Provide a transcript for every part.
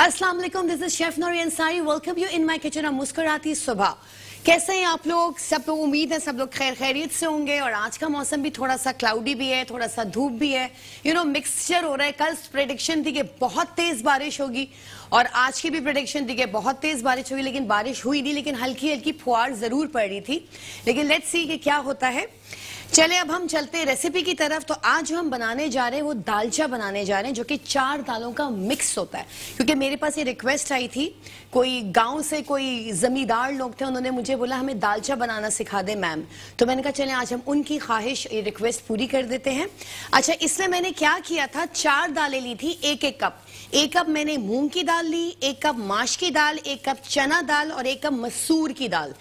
अस्सलाम this is chef Nouri Ansari welcome you in my kitchen और मुस्कुराती सुबह कैसे हैं आप लोग सब लोग उम्मीद है सब लोग खैर खैरियत से होंगे और आज का मौसम भी थोड़ा सा क्लाउडी भी है थोड़ा सा धूप भी है यू नो मिक्सचर हो रहा है कल प्रडिक्शन थी कि बहुत तेज बारिश होगी और आज की भी प्रडिक्शन थी कि बहुत तेज बारिश होगी लेकिन बारिश हुई नहीं लेकिन हल्की हल्की फुहार जरूर पड़ रही थी लेकिन लेट्स सी कि क्या होता है चले अब हम चलते रेसिपी की तरफ तो आज हम बनाने जा रहे हैं वो दालचा बनाने जा रहे हैं जो कि चार दालों का मिक्स होता है क्योंकि मेरे पास ये रिक्वेस्ट आई थी कोई गांव से कोई जमींदार लोग थे उन्होंने मुझे बोला हमें दालचा बनाना सिखा दे मैम तो मैंने कहा चले आज हम उनकी ख्वाहिश ये रिक्वेस्ट पूरी कर देते हैं अच्छा इसमें मैंने क्या किया था चार दालें ली थी एक एक कप एक कप मैंने मूंग की दाल ली एक कप माश की दाल एक कप चना दाल और एक कप मसूर की दाल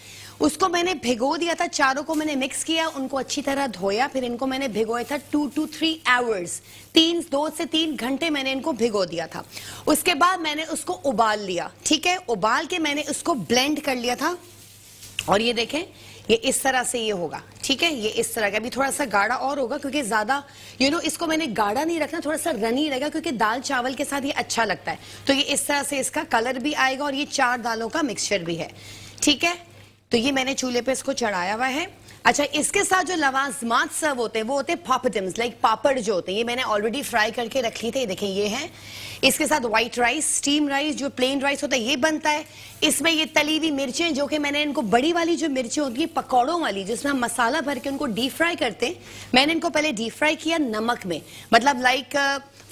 उसको मैंने भिगो दिया था चारों को मैंने मिक्स किया उनको अच्छी तरह धोया फिर इनको मैंने भिगोया था टू टू थ्री आवर्स तीन दो से तीन घंटे मैंने इनको भिगो दिया था उसके बाद मैंने उसको उबाल लिया ठीक है उबाल के मैंने उसको ब्लेंड कर लिया था और ये देखें ये इस तरह से ये होगा ठीक है ये इस तरह का अभी थोड़ा सा गाढ़ा और होगा क्योंकि ज्यादा यू नो इसको मैंने गाढ़ा नहीं रखना थोड़ा सा रनी रहेगा क्योंकि दाल चावल के साथ ये अच्छा लगता है तो ये इस तरह से इसका कलर भी आएगा और ये चार दालों का मिक्सचर भी है ठीक है तो ये मैंने चूल्हे पे इसको चढ़ाया हुआ है अच्छा इसके साथ जो लवाजमात सर्व होते हैं वो होते हैं पापडम्स लाइक पापड़ जो होते हैं ये मैंने ऑलरेडी फ्राई करके रख ली थी देखें ये है इसके साथ व्हाइट राइस स्टीम राइस जो प्लेन राइस होता है ये बनता है इसमें ये तली हुई मिर्चें जो कि मैंने इनको बड़ी वाली जो मिर्चें होती हैं पकौड़ों वाली जिसमें हम मसाला भर के उनको डीप फ्राई करते हैं मैंने इनको पहले डीप फ्राई किया नमक में मतलब like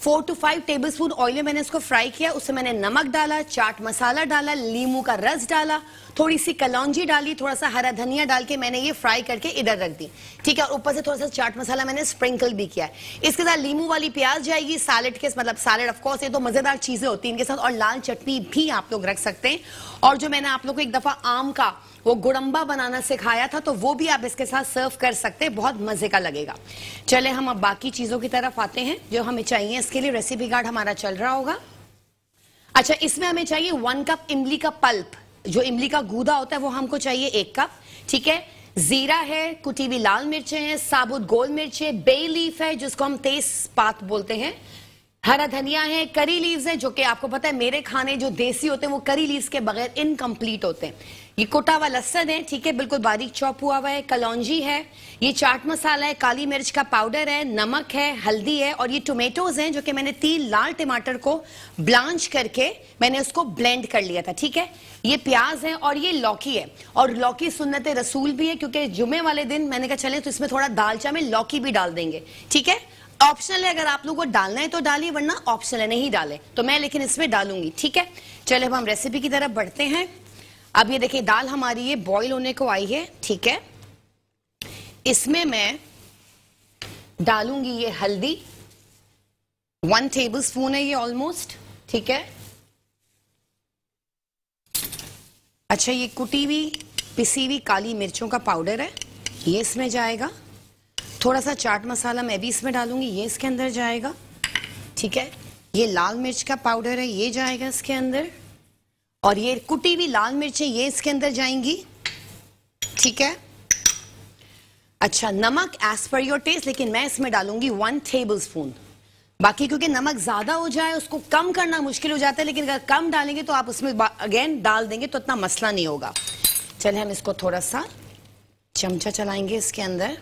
four to five tablespoon oil में मैंने इसको फ्राई किया उससे मैंने नमक डाला चाट मसाला डाला लीमू का रस डाला थोड़ी सी कलौजी डाली थोड़ा सा हरा धनिया डाल के मैंने ये फ्राई करके इधर रख दी ठीक है और ऊपर से थोड़ा सा चाट मसाला मैंने स्प्रिंकल भी किया है इसके साथ लीमू वाली प्याज जाएगी सैलड के मतलब सैलेड ऑफकोर्स ये तो मजेदार चीजें होती है इनके साथ और लाल चटनी भी आप लोग रख सकते हैं और जो मैंने आप लोग को एक दफा आम का वो गुड़म्बा बनाना सिखाया था तो वो भी आप इसके साथ सर्व कर सकते हैं बहुत मजे का लगेगा चले हम अब बाकी चीजों की तरफ आते हैं जो हमें चाहिए इसके लिए रेसिपी कार्ड हमारा चल रहा होगा अच्छा इसमें हमें चाहिए वन कप इमली का पल्प जो इमली का गूदा होता है वो हमको चाहिए एक कप ठीक है जीरा है कुटी हुई लाल मिर्चें हैं साबुत गोल मिर्चें बे लीफ है जिसको हम तेज पात बोलते हैं हरा धनिया है करी लीव्स है जो कि आपको पता है मेरे खाने जो देसी होते हैं वो करी लीव्स के बगैर इनकम्प्लीट होते हैं ये कोटा हुआ लस्सन है ठीक है बिल्कुल बारीक चॉप हुआ हुआ है कलौजी है ये चाट मसाला है काली मिर्च का पाउडर है नमक है हल्दी है और ये टोमेटोज हैं जो कि मैंने तीन लाल टमाटर को ब्लांच करके मैंने उसको ब्लेंड कर लिया था ठीक है ये प्याज है और ये लौकी है और लौकी सुन्नत रसूल भी है क्योंकि जुमे वाले दिन मैंने कहा चले तो इसमें थोड़ा दालचा में लौकी भी डाल देंगे ठीक है ऑप्शनल है अगर आप लोगों को डालना है तो डालिए वरना ऑप्शनल है नहीं डाले तो मैं लेकिन इसमें डालूंगी ठीक है चले अब हम रेसिपी की तरफ बढ़ते हैं अब ये देखिए दाल हमारी ये बॉईल होने को आई है ठीक है इसमें मैं डालूंगी ये हल्दी वन टेबल स्पून है ये ऑलमोस्ट ठीक है अच्छा ये कुटी हुई पिसी हुई काली मिर्चों का पाउडर है ये इसमें जाएगा थोड़ा सा चाट मसाला मैं भी इसमें डालूंगी ये इसके अंदर जाएगा ठीक है ये लाल मिर्च का पाउडर है ये जाएगा इसके अंदर और ये कुटी हुई लाल मिर्चें ये इसके अंदर जाएंगी ठीक है अच्छा नमक एज पर योर टेस्ट लेकिन मैं इसमें डालूंगी वन टेबल स्पून बाकी क्योंकि नमक ज्यादा हो जाए उसको कम करना मुश्किल हो जाता है लेकिन अगर कम डालेंगे तो आप उसमें अगेन डाल देंगे तो इतना मसला नहीं होगा चले हम इसको थोड़ा सा चमचा चलाएंगे इसके अंदर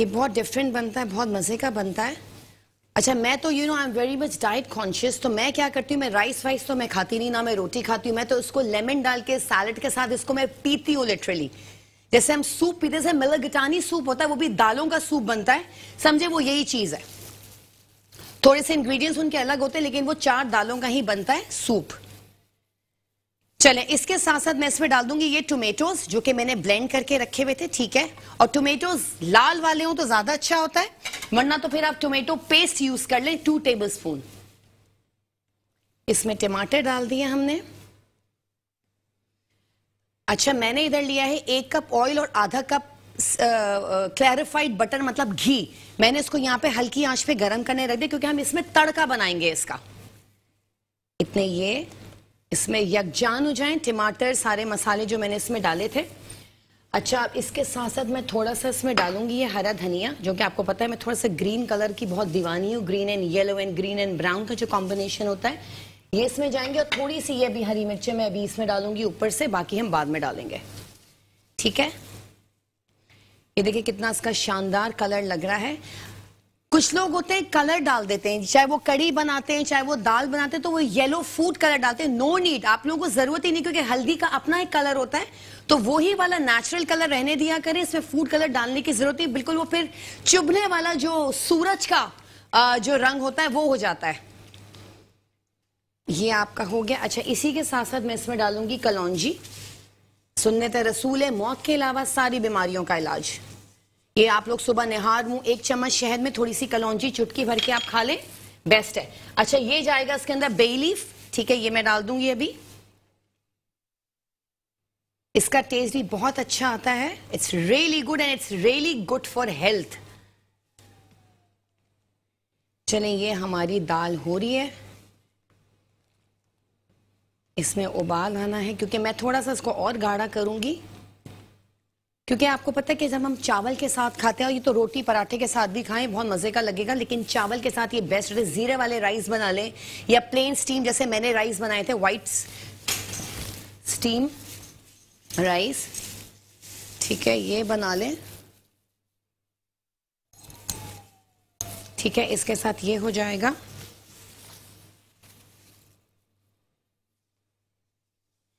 ये बहुत डिफरेंट बनता है बहुत मज़े का बनता है अच्छा मैं तो you know I am very much diet conscious तो मैं क्या करती हूँ मैं राइस वाइस तो मैं खाती नहीं ना मैं रोटी खाती हूँ मैं तो उसको लेमन डाल के सैलड के साथ इसको मैं पीती हूँ लिटरली जैसे हम सूप पीते से गिटानी सूप होता है वो भी दालों का सूप बनता है समझे वो यही चीज़ है थोड़े से इंग्रेडिएंट्स उनके अलग होते हैं लेकिन वो चार दालों का ही बनता है सूप चले इसके साथ साथ मैं इसमें डाल दूंगी ये टोमेटोज जो कि मैंने ब्लेंड करके रखे हुए थे ठीक है और टोमेटोज लाल वाले हो तो ज्यादा अच्छा होता है वरना तो फिर आप टोमेटो पेस्ट यूज कर लें टू टेबल स्पून इसमें टमाटर डाल दिए हमने अच्छा मैंने इधर लिया है एक कप ऑयल और आधा कप क्लैरिफाइड बटर मतलब घी मैंने इसको यहां पे हल्की आंच पे गर्म करने रख दिया क्योंकि हम इसमें तड़का बनाएंगे इसका इतने ये इसमें यकजान हो जाए टमाटर सारे मसाले जो मैंने इसमें डाले थे अच्छा अब इसके साथ साथ मैं थोड़ा सा इसमें डालूंगी ये हरा धनिया जो कि आपको पता है मैं थोड़ा सा ग्रीन कलर की बहुत दीवानी हूँ green and yellow and green and brown का जो कॉम्बिनेशन होता है ये इसमें जाएंगे और थोड़ी सी ये भी हरी मिर्चें मैं अभी इसमें डालूंगी ऊपर से बाकी हम बाद में डालेंगे ठीक है ये देखिए कितना इसका शानदार कलर लग रहा है कुछ लोग होते हैं कलर डाल देते हैं चाहे वो कड़ी बनाते हैं चाहे वो दाल बनाते हैं तो वो येलो फूड कलर डालते हैं नो नीड आप लोगों को जरूरत ही नहीं क्योंकि हल्दी का अपना एक कलर होता है तो वो ही वाला नेचुरल कलर रहने दिया करें इसमें फूड कलर डालने की जरूरत नहीं बिल्कुल वो फिर चुभने वाला जो सूरज का जो रंग होता है वो हो जाता है ये आपका हो गया अच्छा इसी के साथ साथ मैं इसमें डालूंगी कलौजी सुनने तो रसूल है मौत के अलावा सारी बीमारियों का इलाज ये आप लोग सुबह निहार मुंह एक चम्मच शहद में थोड़ी सी कलौजी चुटकी भर के आप खा लें बेस्ट है अच्छा ये जाएगा इसके अंदर बेलीफ ठीक है ये मैं डाल दूंगी अभी इसका टेस्ट भी बहुत अच्छा आता है it's really good and it's really good for health चलें ये हमारी दाल हो रही है इसमें उबाल आना है क्योंकि मैं थोड़ा सा इसको और गाढ़ा करूंगी क्योंकि आपको पता है कि जब हम चावल के साथ खाते हैं ये तो रोटी पराठे के साथ भी खाएं बहुत मज़े का लगेगा लेकिन चावल के साथ ये बेस्ट है ज़ीरे वाले राइस बना लें या प्लेन स्टीम जैसे मैंने राइस बनाए थे व्हाइट स्टीम राइस ठीक है ये बना लें ठीक है इसके साथ ये हो जाएगा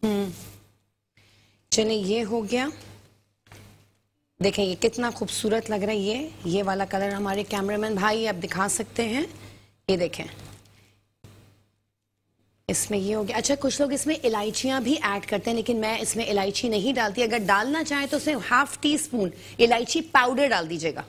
हम्म चलिए ये हो गया देखें ये कितना खूबसूरत लग रहा है ये ये वाला कलर हमारे कैमरामैन भाई आप दिखा सकते हैं ये देखें इसमें ये हो गया अच्छा कुछ लोग इसमें इलायचियाँ भी ऐड करते हैं लेकिन मैं इसमें इलायची नहीं डालती अगर डालना चाहें तो उसमें हाफ टी स्पून इलायची पाउडर डाल दीजिएगा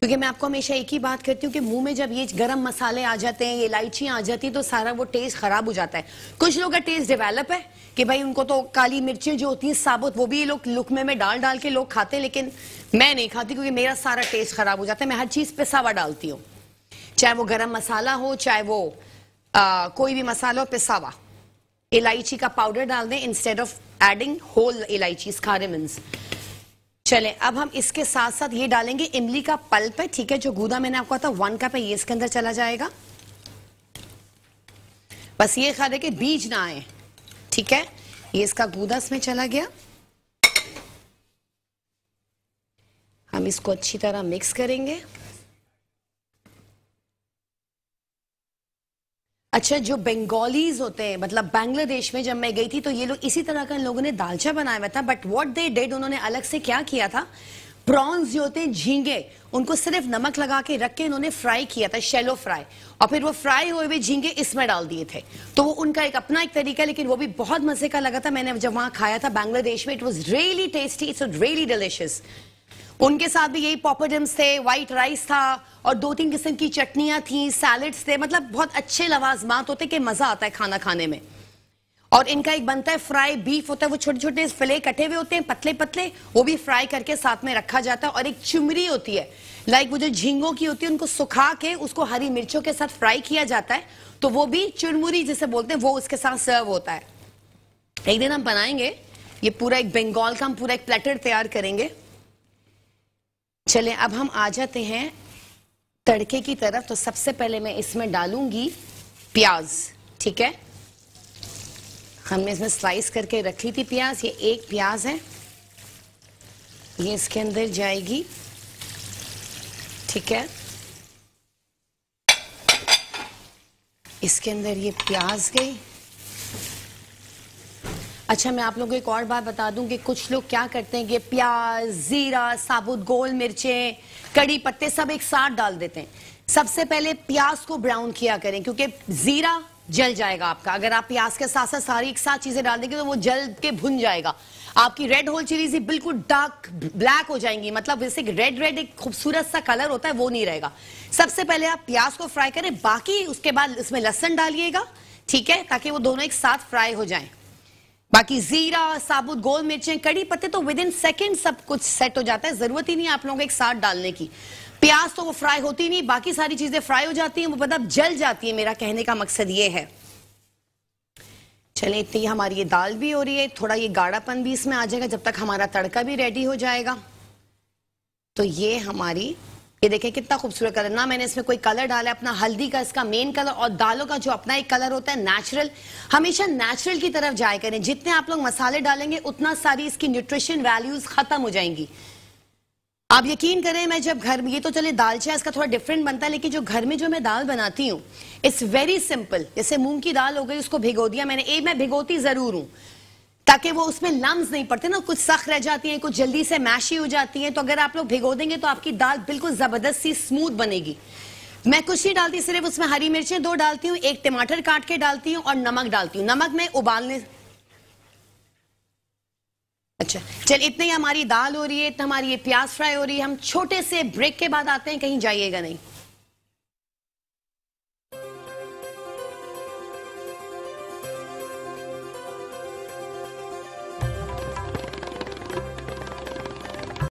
क्योंकि मैं आपको हमेशा एक ही बात करती हूँ कि मुंह में जब ये गरम मसाले आ जाते हैं ये इलायचियाँ आ जाती है तो सारा वो टेस्ट खराब हो जाता है कुछ लोगों का टेस्ट डेवलप है कि भाई उनको तो काली मिर्चें जो होती हैं साबुत वो भी ये लोग लुकमे में डाल डाल के लोग खाते हैं लेकिन मैं नहीं खाती क्योंकि मेरा सारा टेस्ट खराब हो जाता है मैं हर चीज़ पे सावा डालती हूँ चाहे वो गर्म मसाला हो चाहे वो आ, कोई भी मसाला हो पिसावा इलायची का पाउडर डाल दें इंस्टेड ऑफ एडिंग होल इलायची खारे मीन्स चले अब हम इसके साथ साथ ये डालेंगे इमली का पल्प है ठीक है जो गूदा मैंने आपको कहा था वन कप है ये इसके अंदर चला जाएगा बस ये ख्याल है कि बीज ना आए ठीक है ये इसका गूदा इसमें चला गया हम इसको अच्छी तरह मिक्स करेंगे अच्छा जो बंगालीज होते हैं मतलब बांग्लादेश में जब मैं गई थी तो ये लोग इसी तरह का लोगों ने दालचा बनाया हुआ था बट व्हाट दे डेड उन्होंने अलग से क्या किया था प्रॉन्स जो होते हैं झींगे उनको सिर्फ नमक लगा के रख के उन्होंने फ्राई किया था शेलो फ्राई और फिर वो फ्राई हुए हुए झींगे इसमें डाल दिए थे तो वो उनका एक अपना एक तरीका लेकिन वो भी बहुत मजे का लगा था मैंने जब वहां खाया था बांग्लादेश में it was really tasty it's really delicious उनके साथ भी यही पॉपरडम्स थे वाइट राइस था और दो तीन किस्म की चटनियां थी सैलड्स थे मतलब बहुत अच्छे लवाजमात होते कि मज़ा आता है खाना खाने में और इनका एक बनता है फ्राई बीफ होता है वो छोटे छोटे फिले कटे हुए होते हैं पतले पतले वो भी फ्राई करके साथ में रखा जाता है और एक चुमरी होती है लाइक वो जो झींगों की होती है उनको सुखा के उसको हरी मिर्चों के साथ फ्राई किया जाता है तो वो भी चुरमुरी जिसे बोलते हैं वो उसके साथ सर्व होता है एक दिन हम बनाएंगे ये पूरा एक बंगाल का हम पूरा एक प्लेटर तैयार करेंगे चले अब हम आ जाते हैं तड़के की तरफ तो सबसे पहले मैं इसमें डालूंगी प्याज ठीक है हमने इसमें स्लाइस करके रखी थी प्याज ये एक प्याज है ये इसके अंदर जाएगी ठीक है इसके अंदर ये प्याज गई अच्छा मैं आप लोगों को एक और बात बता दूं कि कुछ लोग क्या करते हैं कि प्याज जीरा साबुत गोल मिर्चें कड़ी पत्ते सब एक साथ डाल देते हैं सबसे पहले प्याज को ब्राउन किया करें क्योंकि जीरा जल जाएगा आपका अगर आप प्याज के साथ साथ सारी एक साथ चीजें डाल देंगे तो वो जल के भुन जाएगा आपकी रेड होल चिलीज बिल्कुल डार्क ब्लैक हो जाएंगी मतलब जैसे रेड रेड एक खूबसूरत सा कलर होता है वो नहीं रहेगा सबसे पहले आप प्याज को फ्राई करें बाकी उसके बाद इसमें लहसन डालिएगा ठीक है ताकि वो दोनों एक साथ फ्राई हो जाएं बाकी जीरा साबुत गोल मिर्चें कड़ी पत्ते तो विद इन सेकेंड सब कुछ सेट हो जाता है जरूरत ही नहीं आप लोगों को एक साथ डालने की प्याज तो वो फ्राई होती नहीं बाकी सारी चीजें फ्राई हो जाती हैं वो मतलब जल जाती है मेरा कहने का मकसद ये है चले इतनी हमारी ये दाल भी हो रही है थोड़ा ये गाढ़ापन भी इसमें आ जाएगा जब तक हमारा तड़का भी रेडी हो जाएगा तो ये हमारी ये देखें कितना खूबसूरत कलर ना मैंने इसमें कोई कलर डाला है अपना हल्दी का इसका मेन कलर और दालों का जो अपना एक कलर होता है नेचुरल हमेशा नेचुरल की तरफ जाए करें जितने आप लोग मसाले डालेंगे उतना सारी इसकी न्यूट्रिशन वैल्यूज खत्म हो जाएंगी आप यकीन करें मैं जब घर में ये तो चले दाल चाय इसका थोड़ा डिफरेंट बनता है लेकिन जो घर में जो मैं दाल बनाती हूँ इट्स वेरी सिंपल जैसे मूंग की दाल हो गई उसको भिगो दिया मैंने ए मैं भिगोती जरूर हूँ ताकि वो उसमें लम्स नहीं पड़ते ना कुछ सख रह जाती हैं कुछ जल्दी से मैशी हो जाती हैं तो अगर आप लोग भिगो देंगे तो आपकी दाल बिल्कुल ज़बरदस्त सी स्मूथ बनेगी मैं कुछ नहीं डालती सिर्फ उसमें हरी मिर्चें दो डालती हूँ एक टमाटर काट के डालती हूँ और नमक डालती हूँ नमक में उबालने अच्छा चल इतनी हमारी दाल हो रही है इतना हमारी ये प्याज फ्राई हो रही है हम छोटे से ब्रेक के बाद आते हैं कहीं जाइएगा नहीं